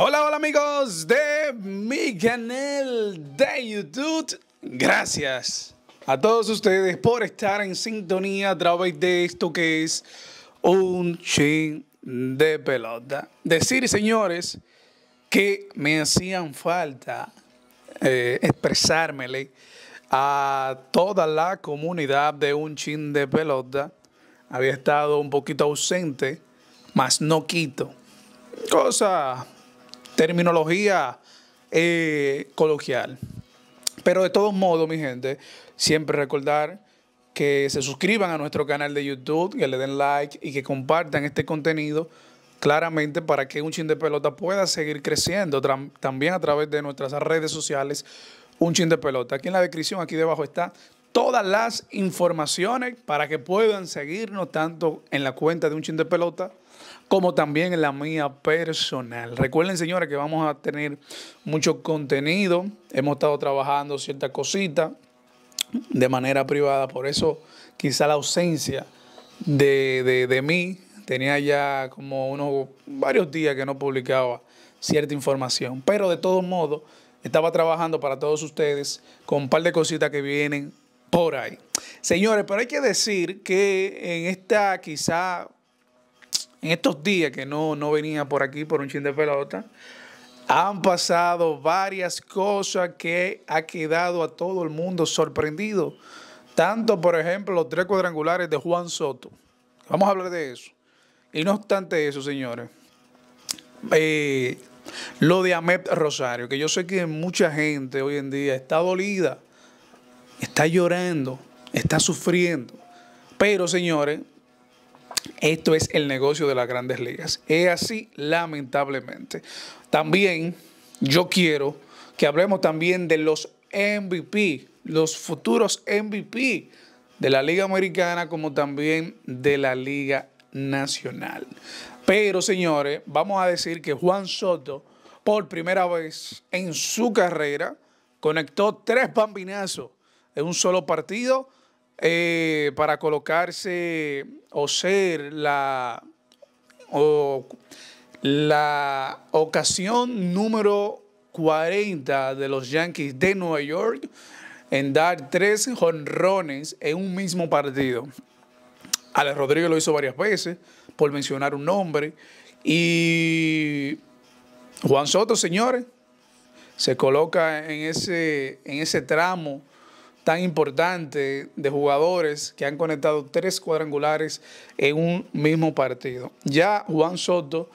Hola, hola amigos de mi canal de YouTube. Gracias a todos ustedes por estar en sintonía a través de esto que es un chin de pelota. Decir, señores, que me hacían falta eh, expresármele a toda la comunidad de un chin de pelota. Había estado un poquito ausente, mas no quito. Cosa terminología eh, coloquial. Pero de todos modos, mi gente, siempre recordar que se suscriban a nuestro canal de YouTube, que le den like y que compartan este contenido claramente para que un chin de pelota pueda seguir creciendo también a través de nuestras redes sociales, un chin de pelota. Aquí en la descripción, aquí debajo está todas las informaciones para que puedan seguirnos tanto en la cuenta de un chin de pelota como también en la mía personal. Recuerden, señores, que vamos a tener mucho contenido. Hemos estado trabajando ciertas cositas de manera privada, por eso quizá la ausencia de, de mí. Tenía ya como unos varios días que no publicaba cierta información. Pero de todos modos, estaba trabajando para todos ustedes con un par de cositas que vienen por ahí. Señores, pero hay que decir que en esta quizá en estos días que no, no venía por aquí por un chin de pelota, han pasado varias cosas que ha quedado a todo el mundo sorprendido. Tanto, por ejemplo, los tres cuadrangulares de Juan Soto. Vamos a hablar de eso. Y no obstante eso, señores, eh, lo de Ahmed Rosario, que yo sé que mucha gente hoy en día está dolida, está llorando, está sufriendo. Pero, señores, esto es el negocio de las grandes ligas. Es así, lamentablemente. También yo quiero que hablemos también de los MVP, los futuros MVP de la Liga Americana como también de la Liga Nacional. Pero señores, vamos a decir que Juan Soto, por primera vez en su carrera, conectó tres bambinazos en un solo partido eh, para colocarse o ser la, la ocasión número 40 de los Yankees de Nueva York en dar tres jonrones en un mismo partido. Alex Rodríguez lo hizo varias veces, por mencionar un nombre. Y Juan Soto, señores, se coloca en ese, en ese tramo tan importante de jugadores que han conectado tres cuadrangulares en un mismo partido. Ya Juan Soto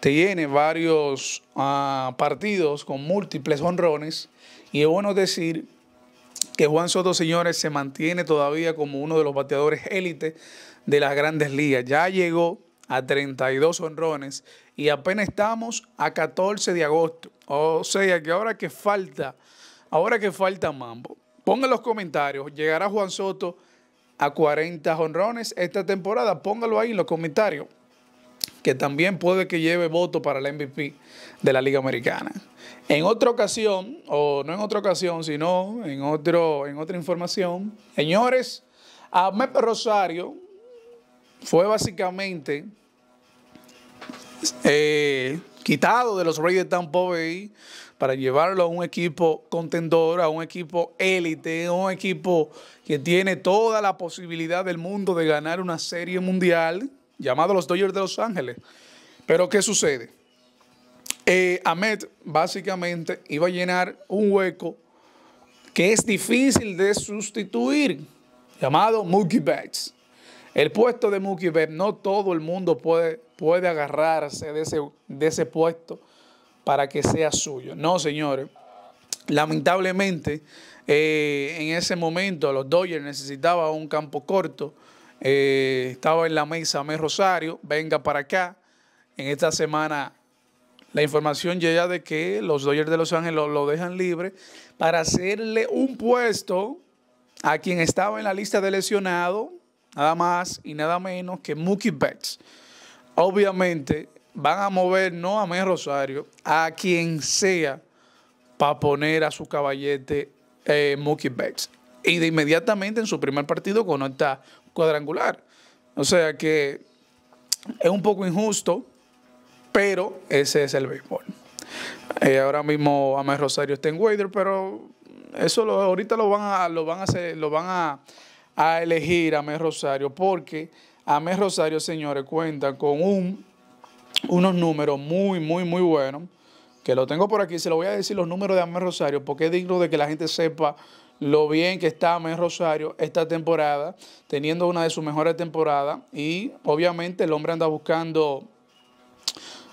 tiene varios ah, partidos con múltiples honrones y es bueno decir que Juan Soto, señores, se mantiene todavía como uno de los bateadores élite de las grandes ligas. Ya llegó a 32 honrones y apenas estamos a 14 de agosto. O sea que ahora que falta, ahora que falta Mambo, en los comentarios. ¿Llegará Juan Soto a 40 jonrones esta temporada? Póngalo ahí en los comentarios. Que también puede que lleve voto para el MVP de la Liga Americana. En otra ocasión, o no en otra ocasión, sino en, otro, en otra información, señores, Ahmed Rosario fue básicamente eh, quitado de los Reyes de Tampa Bay para llevarlo a un equipo contendor, a un equipo élite, a un equipo que tiene toda la posibilidad del mundo de ganar una serie mundial llamado los Dodgers de Los Ángeles. Pero ¿qué sucede? Eh, Ahmed básicamente iba a llenar un hueco que es difícil de sustituir, llamado Mookie Betts. El puesto de Mookie Betts, no todo el mundo puede, puede agarrarse de ese, de ese puesto para que sea suyo. No, señores. Lamentablemente, eh, en ese momento los Dodgers necesitaban un campo corto. Eh, estaba en la mesa mes Rosario, venga para acá. En esta semana la información llega de que los Dodgers de Los Ángeles lo, dejan libre para hacerle un puesto a quien estaba en la lista de lesionado... nada más y nada menos que Mookie Betts. Obviamente, van a mover no a Mel Rosario, a quien sea, para poner a su caballete eh, Mookie Betts. Y de inmediatamente en su primer partido está cuadrangular. O sea que es un poco injusto, pero ese es el béisbol. Eh, ahora mismo Mel Rosario está en Wader, pero eso lo, ahorita lo van a, lo van a hacer, lo van a, elegir a Rosario, porque Amel Rosario, señores, cuenta con un unos números muy, muy, muy buenos, que lo tengo por aquí, se lo voy a decir los números de Amén Rosario, porque es digno de que la gente sepa lo bien que está Amén Rosario esta temporada, teniendo una de sus mejores temporadas, y obviamente el hombre anda buscando,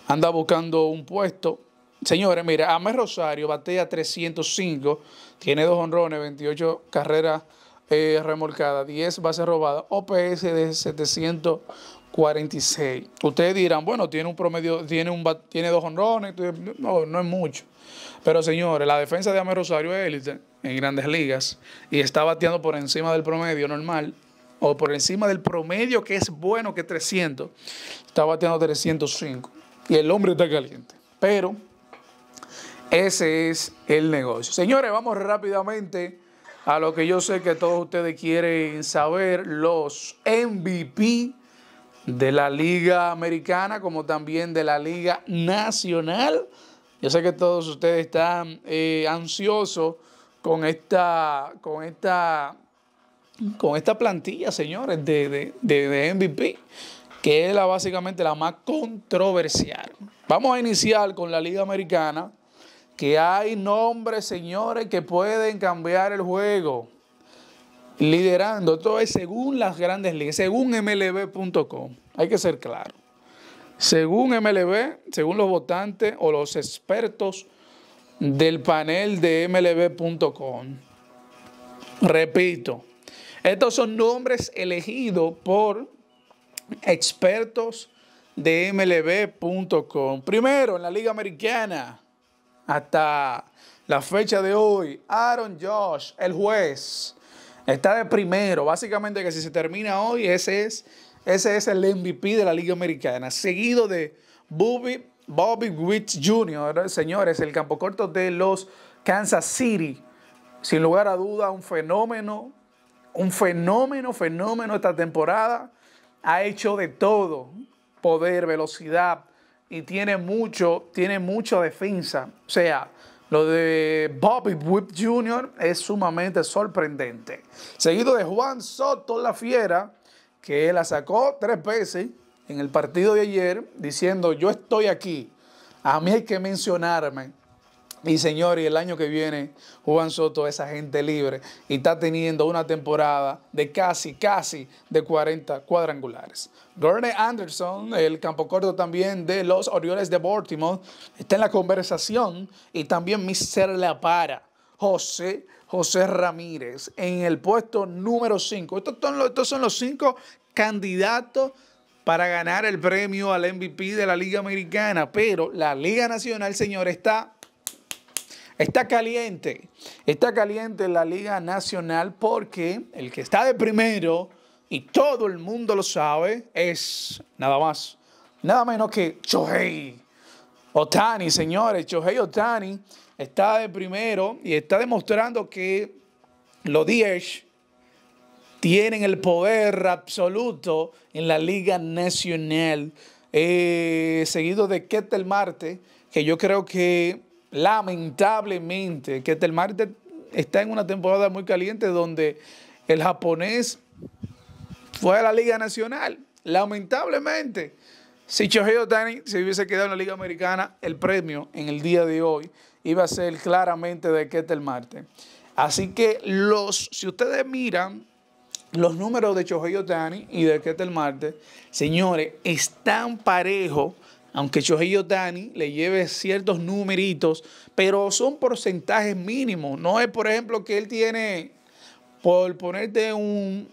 anda buscando un puesto. Señores, mira, Amén Rosario batea 305, tiene dos honrones, 28 carreras eh, remolcadas. 10 bases robadas, OPS de 700 46. Ustedes dirán, bueno, tiene un promedio, tiene, un, tiene dos honrones, no, no es mucho. Pero señores, la defensa de Ame Rosario es élite en grandes ligas y está bateando por encima del promedio normal o por encima del promedio que es bueno que 300. Está bateando 305 y el hombre está caliente. Pero ese es el negocio. Señores, vamos rápidamente a lo que yo sé que todos ustedes quieren saber, los MVP de la Liga Americana como también de la Liga Nacional. Yo sé que todos ustedes están eh, ansiosos con esta, con esta, con esta plantilla, señores, de, de, MVP, que es la, básicamente la más controversial. Vamos a iniciar con la Liga Americana, que hay nombres, señores, que pueden cambiar el juego liderando. Esto es según las grandes ligas, según mlb.com. Hay que ser claro. Según MLB, según los votantes o los expertos del panel de mlb.com. Repito, estos son nombres elegidos por expertos de mlb.com. Primero, en la Liga Americana, hasta la fecha de hoy, Aaron Josh, el juez, Está de primero. Básicamente que si se termina hoy, ese es, ese es el MVP de la Liga Americana. Seguido de Bobby, Bobby Witt Jr., señores, el campo corto de los Kansas City. Sin lugar a duda, un fenómeno, un fenómeno, fenómeno esta temporada. Ha hecho de todo, poder, velocidad, y tiene mucho, tiene mucha defensa. O sea, lo de Bobby Whip Jr. es sumamente sorprendente. Seguido de Juan Soto La Fiera, que la sacó tres veces en el partido de ayer, diciendo yo estoy aquí. A mí hay que mencionarme. Y señor, y el año que viene, Juan Soto es agente libre y está teniendo una temporada de casi, casi de 40 cuadrangulares. Gurney Anderson, el campo corto también de los Orioles de Baltimore, está en la conversación y también Mr. La Para, José José Ramírez, en el puesto número 5. Estos son los, estos son los cinco candidatos para ganar el premio al MVP de la Liga Americana, pero la Liga Nacional, señor, está Está caliente, está caliente la Liga Nacional porque el que está de primero, y todo el mundo lo sabe, es nada más, nada menos que Chohei Otani, señores. Chohei Otani está de primero y está demostrando que los Diez tienen el poder absoluto en la Liga Nacional. Eh, seguido de Ketel Marte, que yo creo que lamentablemente, que martes está en una temporada muy caliente donde el japonés fue a la Liga Nacional. Lamentablemente, si Shohei Otani se hubiese quedado en la Liga Americana, el premio en el día de hoy iba a ser claramente de Ketel Marte. Así que los, si ustedes miran los números de Shohei Otani y de Ketel Marte, señores, están parejos aunque Shohei Otani le lleve ciertos numeritos, pero son porcentajes mínimos. No es, por ejemplo, que él tiene, por ponerte un,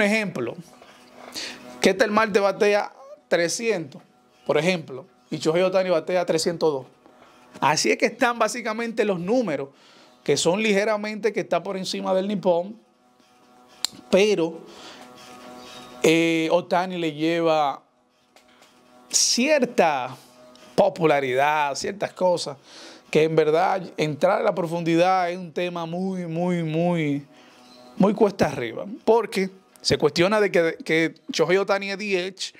ejemplo, que este mal te batea 300, por ejemplo, y Shohei Otani batea 302. Así es que están básicamente los números, que son ligeramente que está por encima del Nippon, pero eh, Otani le lleva cierta popularidad, ciertas cosas, que en verdad entrar a la profundidad es un tema muy, muy, muy, muy cuesta arriba. Porque se cuestiona de que, que Shohei Otani es DH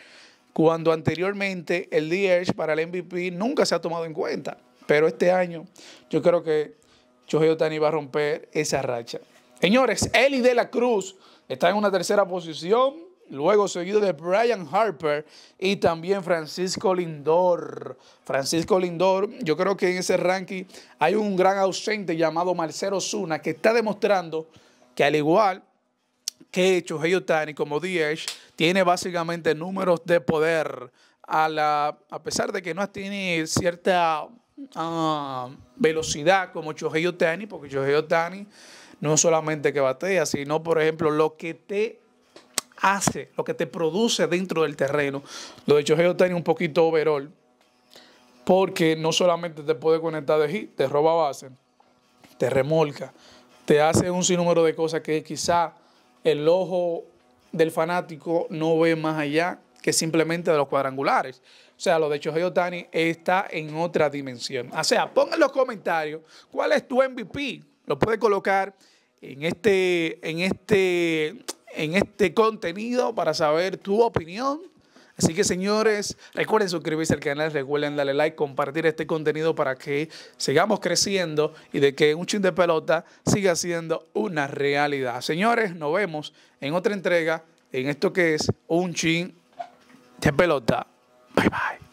cuando anteriormente el DH para el MVP nunca se ha tomado en cuenta. Pero este año yo creo que Shohei Otani va a romper esa racha. Señores, Eli de la Cruz está en una tercera posición luego seguido de Brian Harper y también Francisco Lindor. Francisco Lindor, yo creo que en ese ranking hay un gran ausente llamado Marcelo Zuna que está demostrando que al igual que Chohei Tani como Diez, tiene básicamente números de poder a, la, a pesar de que no tiene cierta ah, velocidad como chojillo Tani, porque Chohei Tani no solamente que batea, sino por ejemplo lo que te hace, lo que te produce dentro del terreno. Lo de Chojeo es un poquito overall, porque no solamente te puede conectar de hit, te roba base, te remolca, te hace un sinnúmero de cosas que quizá el ojo del fanático no ve más allá que simplemente de los cuadrangulares. O sea, lo de Chogeo Tani está en otra dimensión. O sea, pongan en los comentarios cuál es tu MVP. Lo puede colocar en este, en este en este contenido para saber tu opinión. Así que señores, recuerden suscribirse al canal, recuerden darle like, compartir este contenido para que sigamos creciendo y de que un chin de pelota siga siendo una realidad. Señores, nos vemos en otra entrega en esto que es un chin de pelota. Bye bye.